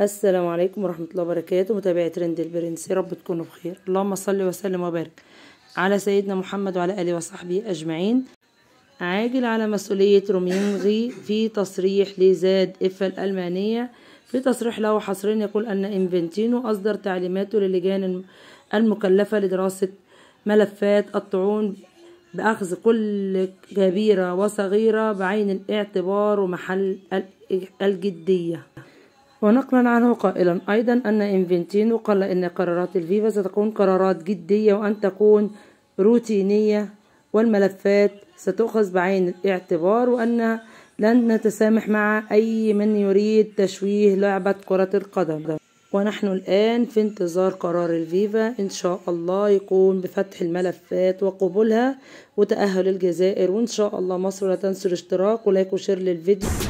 السلام عليكم ورحمة الله وبركاته متابعي ترند البرنس يا رب تكونوا بخير اللهم صل وسلم وبارك على سيدنا محمد وعلى آله وصحبه أجمعين عاجل على مسؤولية رومينغي في تصريح لزاد إفا الألمانية في تصريح له حصريا يقول أن إنفنتينو أصدر تعليماته للجان المكلفة لدراسة ملفات الطعون بأخذ كل كبيرة وصغيرة بعين الاعتبار ومحل الجدية ونقلا عنه قائلا أيضا أن إنفنتينو قال إن قرارات الفيفا ستكون قرارات جدية وأن تكون روتينية والملفات ستؤخذ بعين الاعتبار وأن لن نتسامح مع أي من يريد تشويه لعبة كرة القدم ونحن الآن في انتظار قرار الفيفا إن شاء الله يكون بفتح الملفات وقبولها وتأهل الجزائر وإن شاء الله مصر لا تنسوا الاشتراك ولايك وشير للفيديو